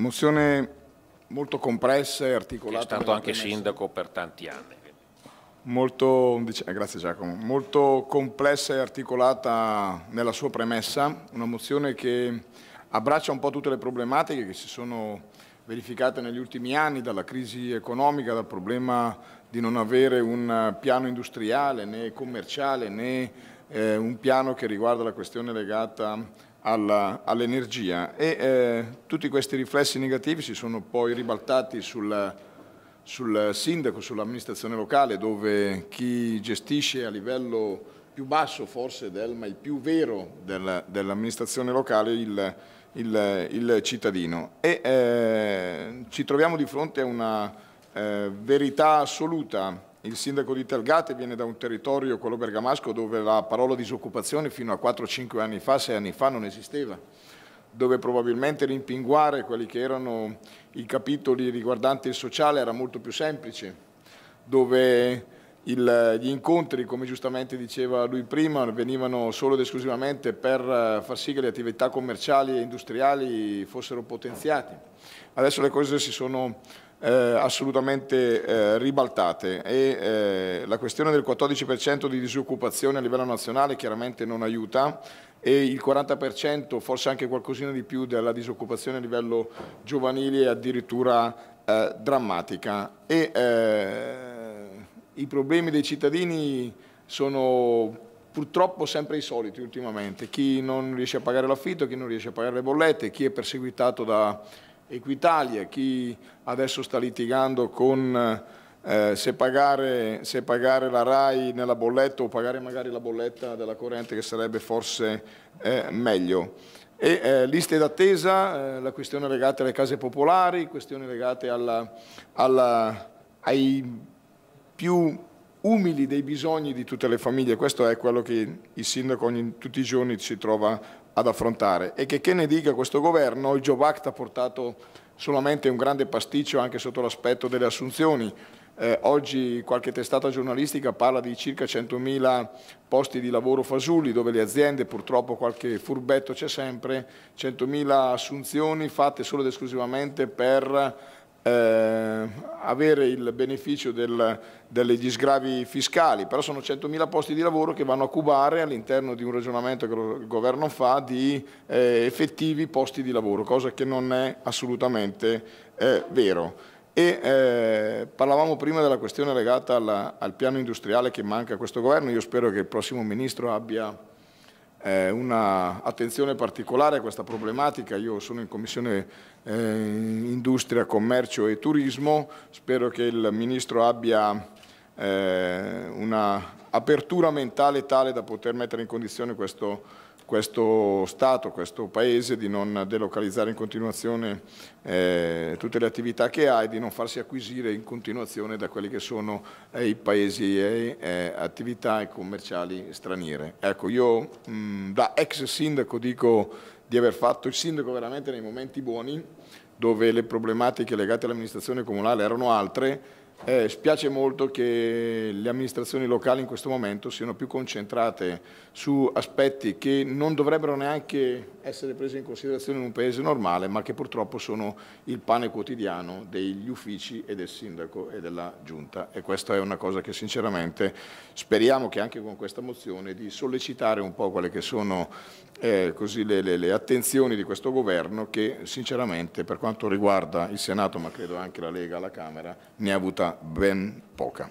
Mozione molto complessa e articolata. È stato anche messa. sindaco per tanti anni. Molto, eh, grazie Giacomo, molto complessa e articolata nella sua premessa, una mozione che abbraccia un po' tutte le problematiche che si sono verificate negli ultimi anni, dalla crisi economica, dal problema di non avere un piano industriale né commerciale né eh, un piano che riguarda la questione legata all'energia all e eh, tutti questi riflessi negativi si sono poi ribaltati sul, sul sindaco, sull'amministrazione locale dove chi gestisce a livello più basso forse del, ma il più vero del, dell'amministrazione locale il, il, il, cittadino e eh, ci troviamo di fronte a una eh, verità assoluta il sindaco di Telgate viene da un territorio, quello bergamasco, dove la parola disoccupazione fino a 4-5 anni fa, 6 anni fa non esisteva, dove probabilmente rimpinguare quelli che erano i capitoli riguardanti il sociale era molto più semplice, dove il, gli incontri, come giustamente diceva lui prima, venivano solo ed esclusivamente per eh, far sì che le attività commerciali e industriali fossero potenziate. Adesso le cose si sono eh, assolutamente eh, ribaltate e eh, la questione del 14% di disoccupazione a livello nazionale chiaramente non aiuta e il 40%, forse anche qualcosina di più, della disoccupazione a livello giovanile è addirittura eh, drammatica. E, eh, i problemi dei cittadini sono purtroppo sempre i soliti ultimamente, chi non riesce a pagare l'affitto, chi non riesce a pagare le bollette, chi è perseguitato da Equitalia, chi adesso sta litigando con eh, se, pagare, se, pagare, la RAI nella bolletta o pagare magari la bolletta della corrente che sarebbe forse eh, meglio. E, eh, liste d'attesa, eh, la questione legata alle case popolari, questioni legate alla, alla, ai più umili dei bisogni di tutte le famiglie. Questo è quello che il sindaco ogni, tutti i giorni si trova ad affrontare. E che, che ne dica questo governo, il Job Act ha portato solamente un grande pasticcio anche sotto l'aspetto delle assunzioni. Eh, oggi qualche testata giornalistica parla di circa 100.000 posti di lavoro fasulli, dove le aziende, purtroppo qualche furbetto c'è sempre, 100.000 assunzioni fatte solo ed esclusivamente per eh, avere il beneficio del, degli sgravi fiscali, però sono 100.000 posti di lavoro che vanno a cubare all'interno di un ragionamento che il governo fa di eh, effettivi posti di lavoro, cosa che non è assolutamente eh, vero. E, eh, parlavamo prima della questione legata alla, al piano industriale che manca a questo governo, io spero che il prossimo ministro abbia eh, un'attenzione particolare a questa problematica. Io sono in Commissione eh, Industria, Commercio e Turismo, spero che il Ministro abbia eh, un'apertura mentale tale da poter mettere in condizione questo questo Stato, questo Paese di non delocalizzare in continuazione eh, tutte le attività che ha e di non farsi acquisire in continuazione da quelli che sono eh, i paesi e eh, eh, attività commerciali straniere. Ecco, io mh, mm, da ex sindaco dico di aver fatto il sindaco veramente nei momenti buoni, dove le problematiche legate all'amministrazione comunale erano altre, eh, spiace molto che le amministrazioni locali in questo momento siano più concentrate su aspetti che non dovrebbero neanche essere presi in considerazione in un paese normale, ma che purtroppo sono il pane quotidiano degli uffici e del sindaco e della giunta. E questa è una cosa che sinceramente speriamo che anche con questa mozione di sollecitare un po' quelle che sono eh, le, le, le attenzioni di questo governo che sinceramente per quanto riguarda il Senato, ma credo anche la Lega alla Camera, ne ha avuta Ben Poca.